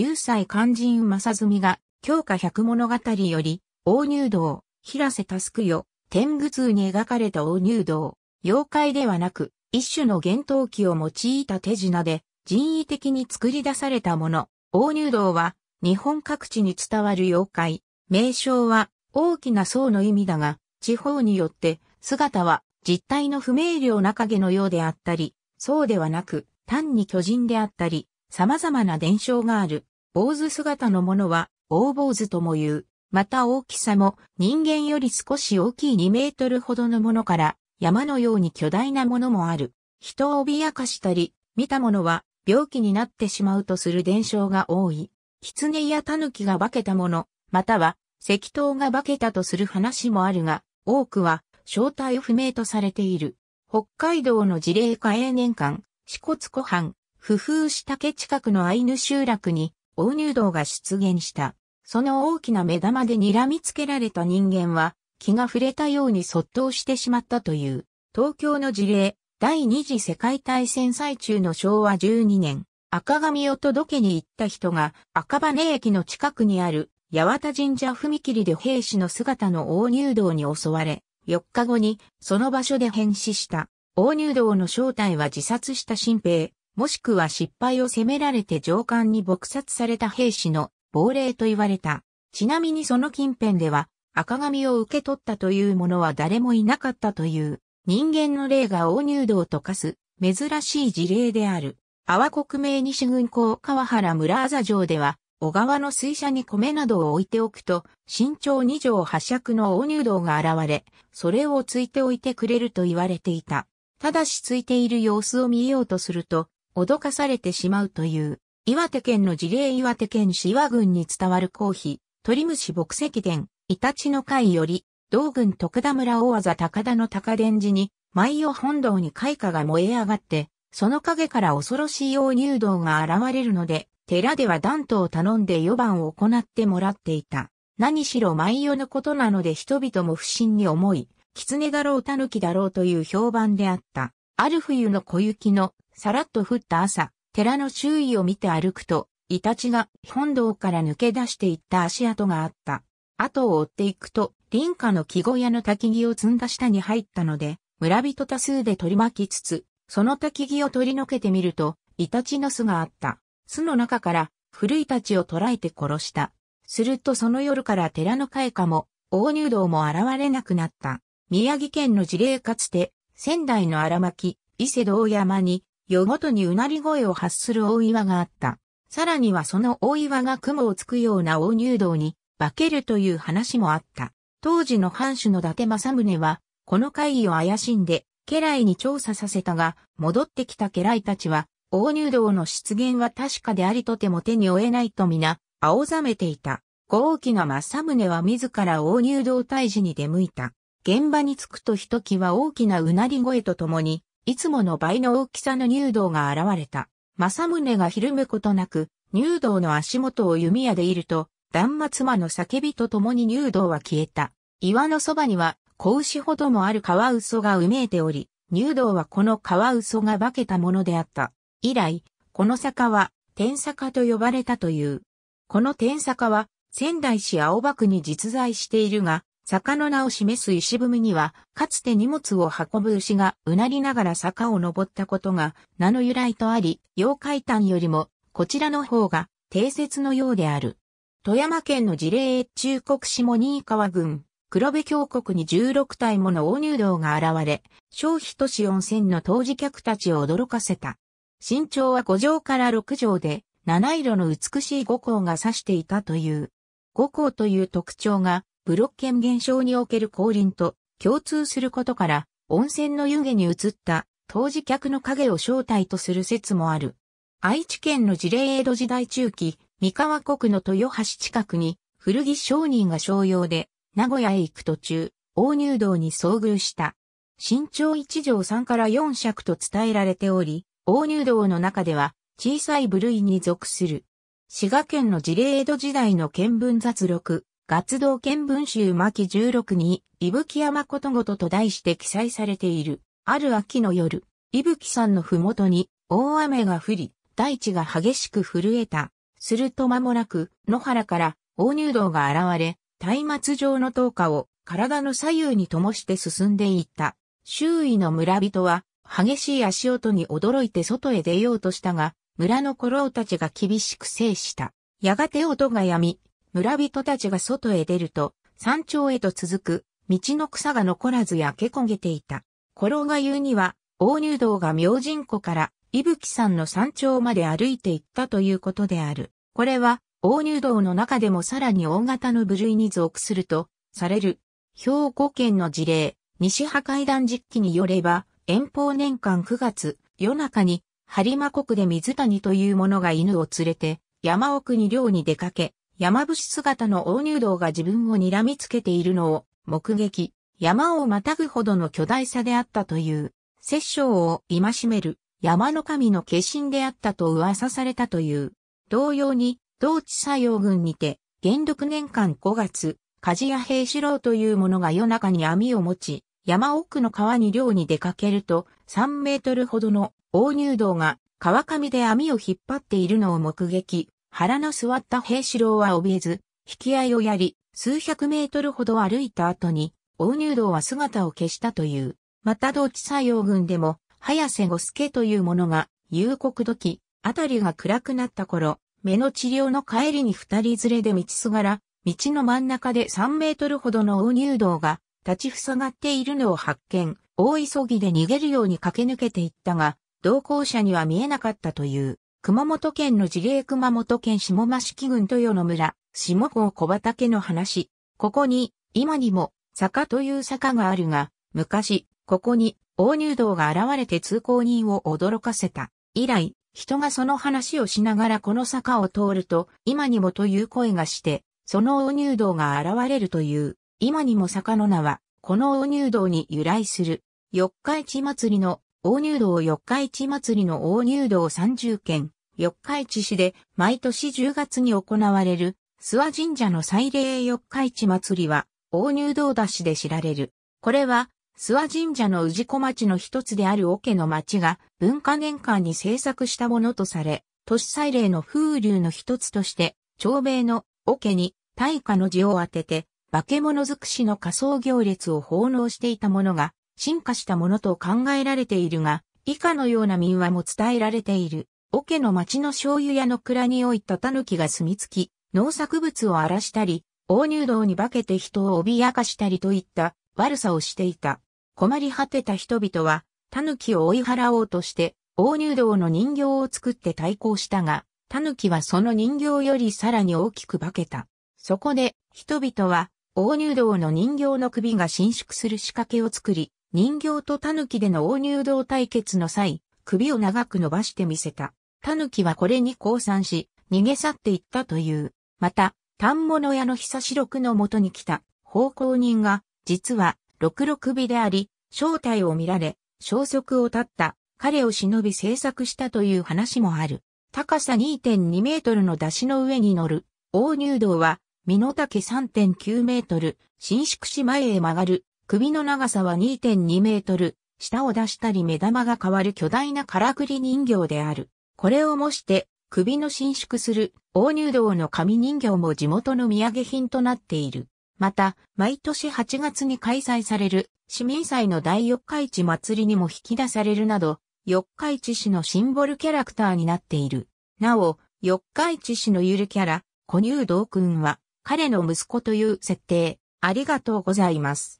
流斎肝心正純が、京華百物語より、大入道、平瀬タスクよ、天狗通に描かれた大入道、妖怪ではなく、一種の幻灯器を用いた手品で、人為的に作り出されたもの。大入道は、日本各地に伝わる妖怪。名称は、大きな層の意味だが、地方によって、姿は、実体の不明瞭な影のようであったり、そうではなく、単に巨人であったり、様々な伝承がある。坊主姿のものは、大坊主とも言う。また大きさも人間より少し大きい2メートルほどのものから山のように巨大なものもある。人を脅かしたり、見たものは病気になってしまうとする伝承が多い。狐や狸が化けたもの、または石灯が化けたとする話もあるが、多くは正体不明とされている。北海道の事例下永年間、四骨湖畔、不風下家近くのアイヌ集落に大入道が出現した。その大きな目玉で睨みつけられた人間は、気が触れたようにそっとしてしまったという、東京の事例、第二次世界大戦最中の昭和12年、赤髪を届けに行った人が赤羽駅の近くにある八幡神社踏切で兵士の姿の大入道に襲われ、4日後にその場所で変死した。大入道の正体は自殺した新兵、もしくは失敗を責められて上官に撲殺された兵士の亡霊と言われた。ちなみにその近辺では赤髪を受け取ったという者は誰もいなかったという人間の霊が大入道と化す珍しい事例である。阿波国名西軍港川原村麻城では小川の水車に米などを置いておくと、身長2畳8尺の大入道が現れ、それをついておいてくれると言われていた。ただしついている様子を見ようとすると、脅かされてしまうという、岩手県の事例岩手県市岩郡に伝わる公費、鳥虫牧石伝、イタチの会より、道郡徳田村大技高田の高伝寺に、舞を本堂に開花が燃え上がって、その影から恐ろしい妖入道が現れるので、寺では断頭を頼んで予番を行ってもらっていた。何しろ舞代のことなので人々も不審に思い、狐だろう狸だろうという評判であった。ある冬の小雪のさらっと降った朝、寺の周囲を見て歩くと、イタチが本堂から抜け出していった足跡があった。後を追っていくと、林家の木小屋の焚き木を積んだ下に入ったので、村人多数で取り巻きつつ、その焚き木を取り除けてみると、イタチの巣があった。巣の中から、古いたちを捕らえて殺した。するとその夜から寺の開花も、大入道も現れなくなった。宮城県の事例かつて、仙台の荒巻、伊勢道山に、夜ごとにうなり声を発する大岩があった。さらにはその大岩が雲をつくような大入道に化けるという話もあった。当時の藩主の伊達政宗は、この会議を怪しんで、家来に調査させたが、戻ってきた家来たちは、大入道の出現は確かでありとても手に負えないと皆、青ざめていた。豪気な政宗は自ら大入道退治に出向いた。現場に着くとひときわ大きなうなり声とともに、いつもの倍の大きさの入道が現れた。正宗がひるむことなく、入道の足元を弓矢でいると、断末魔の叫びと共に入道は消えた。岩のそばには、子牛ほどもある川嘘が埋めいており、入道はこの川嘘が化けたものであった。以来、この坂は、天坂と呼ばれたという。この天坂は、仙台市青葉区に実在しているが、坂の名を示す石踏みには、かつて荷物を運ぶ牛がうなりながら坂を登ったことが名の由来とあり、妖怪譚よりもこちらの方が定説のようである。富山県の事例中国下新川郡、黒部峡谷に16体もの大入道が現れ、消費都市温泉の当時客たちを驚かせた。身長は5畳から6畳で、七色の美しい五行が指していたという。五行という特徴がブロッケン現象における降臨と共通することから、温泉の湯気に移った当時客の影を正体とする説もある。愛知県の事例江戸時代中期、三河国の豊橋近くに古着商人が商用で名古屋へ行く途中、大入道に遭遇した。身長1条3から4尺と伝えられており、大入道の中では小さい部類に属する。滋賀県の事例江戸時代の見聞雑録、月道見聞集巻16に、伊吹山ことごとと題して記載されている。ある秋の夜、伊吹山のふもとに大雨が降り、大地が激しく震えた。すると間もなく、野原から大入道が現れ、松明状の灯火を体の左右に灯して進んでいった。周囲の村人は、激しい足音に驚いて外へ出ようとしたが、村の古老たちが厳しく制した。やがて音が止み、村人たちが外へ出ると、山頂へと続く、道の草が残らず焼け焦げていた。頃が言うには、大入道が明神湖から、伊吹山の山頂まで歩いていったということである。これは、大入道の中でもさらに大型の部類に属すると、される。兵庫県の事例、西破壊段実機によれば、遠方年間9月、夜中に、張馬国で水谷という者が犬を連れて、山奥に漁に出かけ、山伏姿の大入道が自分を睨みつけているのを目撃、山をまたぐほどの巨大さであったという、摂生を戒める山の神の化身であったと噂されたという。同様に、同地作用軍にて、元禄年間5月、鍛冶屋平四郎という者が夜中に網を持ち、山奥の川に漁に出かけると、3メートルほどの大入道が川上で網を引っ張っているのを目撃、腹の座った平四郎は怯えず、引き合いをやり、数百メートルほど歩いた後に、大入道は姿を消したという。また同地採用軍でも、早瀬五助という者が、夕刻時、あたりが暗くなった頃、目の治療の帰りに二人連れで道すがら、道の真ん中で三メートルほどの大入道が、立ちふさがっているのを発見、大急ぎで逃げるように駆け抜けていったが、同行者には見えなかったという。熊本県の事例熊本県下益木郡豊野村、下郷小畑の話。ここに、今にも、坂という坂があるが、昔、ここに、大入道が現れて通行人を驚かせた。以来、人がその話をしながらこの坂を通ると、今にもという声がして、その大入道が現れるという、今にも坂の名は、この大入道に由来する。四日市祭りの、大入道四日市祭りの大入道三十件、四日市市で毎年10月に行われる諏訪神社の祭礼四日市祭りは大入道出しで知られる。これは諏訪神社の氏子町の一つである桶の町が文化年間に制作したものとされ、都市祭礼の風流の一つとして、長米の桶に大化の字を当てて、化け物尽くしの仮想行列を奉納していたものが、進化したものと考えられているが、以下のような民話も伝えられている。桶の町の醤油屋の蔵においた狸が住み着き、農作物を荒らしたり、大入道に化けて人を脅かしたりといった悪さをしていた。困り果てた人々は、狸を追い払おうとして、大入道の人形を作って対抗したが、狸はその人形よりさらに大きく化けた。そこで、人々は、大入道の人形の首が伸縮する仕掛けを作り、人形と狸での大入道対決の際、首を長く伸ばしてみせた。狸はこれに降参し、逃げ去っていったという。また、反物屋の久四六の元に来た、奉公人が、実は、六六尾であり、正体を見られ、消息を絶った、彼を忍び制作したという話もある。高さ2.2メートルの出汁の上に乗る、大入道は、身の丈3.9メートル、伸縮し前へ曲がる、首の長さは2.2メートル、舌を出したり目玉が変わる巨大なからくり人形である。これを模して、首の伸縮する、大入道の紙人形も地元の土産品となっている。また、毎年8月に開催される、市民祭の第四日市祭りにも引き出されるなど、四日市市のシンボルキャラクターになっている。なお、四日市市のゆるキャラ、小入道くんは、彼の息子という設定。ありがとうございます。